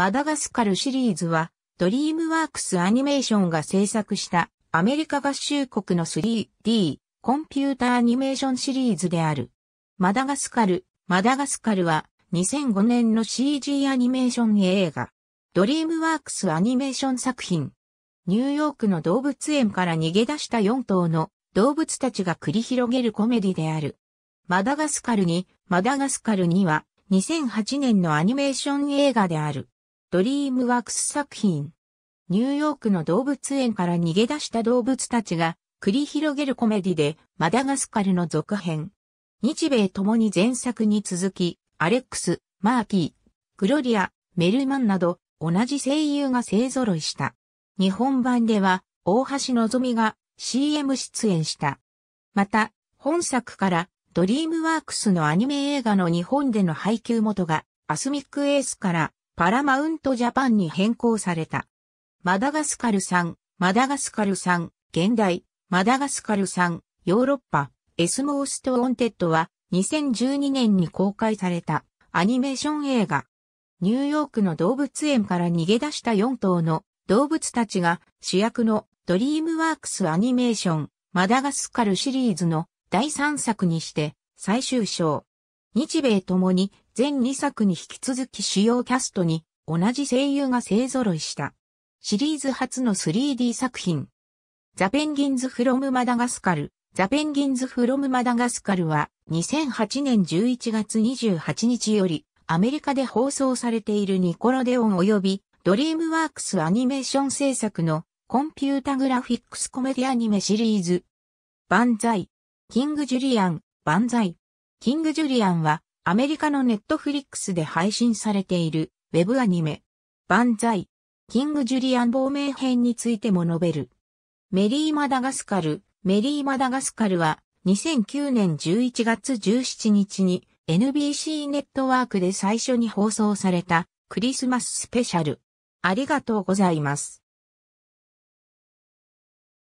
マダガスカルシリーズは、ドリームワークスアニメーションが制作したアメリカ合衆国の 3D コンピュータアニメーションシリーズである。マダガスカル、マダガスカルは2005年の CG アニメーション映画。ドリームワークスアニメーション作品。ニューヨークの動物園から逃げ出した4頭の動物たちが繰り広げるコメディである。マダガスカルに、マダガスカルには2008年のアニメーション映画である。ドリームワークス作品。ニューヨークの動物園から逃げ出した動物たちが繰り広げるコメディでマダガスカルの続編。日米ともに前作に続き、アレックス、マーキー、グロリア、メルマンなど同じ声優が勢揃いした。日本版では大橋のぞみが CM 出演した。また、本作からドリームワークスのアニメ映画の日本での配給元がアスミックエースからパラマウントジャパンに変更された。マダガスカル産、マダガスカル産、現代、マダガスカル産、ヨーロッパ、エスモースト・オンテッドは2012年に公開されたアニメーション映画。ニューヨークの動物園から逃げ出した4頭の動物たちが主役のドリームワークスアニメーションマダガスカルシリーズの第3作にして最終章。日米ともに全2作に引き続き主要キャストに同じ声優が勢揃いした。シリーズ初の 3D 作品。ザ・ペンギンズ・フロム・マダガスカル。ザ・ペンギンズ・フロム・マダガスカルは2008年11月28日よりアメリカで放送されているニコロデオン及びドリームワークスアニメーション制作のコンピュータグラフィックスコメディアニメシリーズ。万歳。キング・ジュリアン、万歳。キング・ジュリアンはアメリカのネットフリックスで配信されているウェブアニメ、万歳、キング・ジュリアン亡命編についても述べる。メリー・マダガスカル、メリー・マダガスカルは2009年11月17日に NBC ネットワークで最初に放送されたクリスマススペシャル。ありがとうございます。